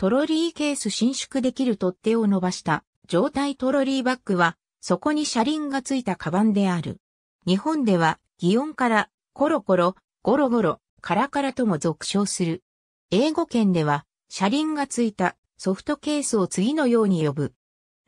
トロリーケース伸縮できる取っ手を伸ばした状態トロリーバッグは、そこに車輪がついたカバンである。日本では、擬音から、コロコロ、ゴロゴロ、カラカラとも俗称する。英語圏では、車輪がついたソフトケースを次のように呼ぶ。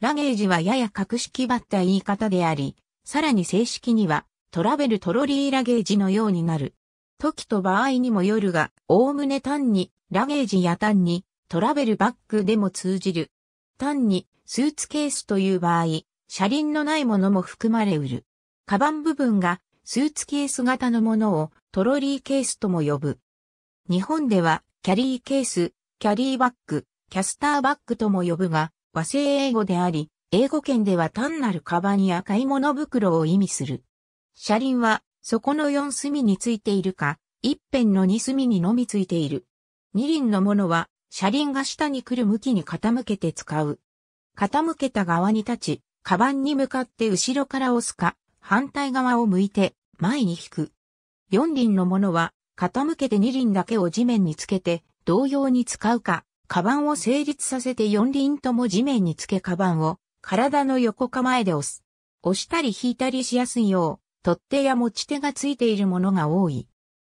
ラゲージはやや格式ばった言い方であり、さらに正式にはトラベルトロリーラゲージのようになる。時と場合にもよるが、おおむね単にラゲージや単にトラベルバッグでも通じる。単にスーツケースという場合、車輪のないものも含まれうる。カバン部分がスーツケース型のものをトロリーケースとも呼ぶ。日本ではキャリーケース、キャリーバッグ、キャスターバッグとも呼ぶが、和製英語であり、英語圏では単なるカバンや買い物袋を意味する。車輪は、底の4隅についているか、一辺の2隅にのみついている。二輪のものは、車輪が下に来る向きに傾けて使う。傾けた側に立ち、カバンに向かって後ろから押すか、反対側を向いて前に引く。四輪のものは、傾けて二輪だけを地面につけて、同様に使うか、カバンを成立させて四輪とも地面につけカバンを、体の横構えで押す。押したり引いたりしやすいよう、取っ手や持ち手がついているものが多い。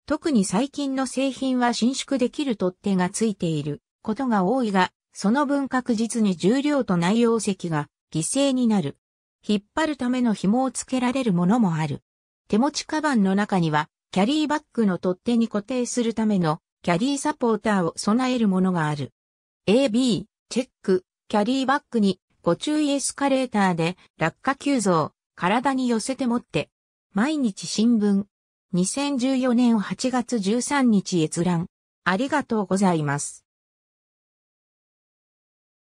特に最近の製品は伸縮できる取っ手がついていることが多いが、その分確実に重量と内容積が犠牲になる。引っ張るための紐を付けられるものもある。手持ちカバンの中には、キャリーバッグの取っ手に固定するためのキャリーサポーターを備えるものがある。AB、チェック、キャリーバッグにご注意エスカレーターで落下急増、体に寄せて持って、毎日新聞、2014年8月13日閲覧。ありがとうございます。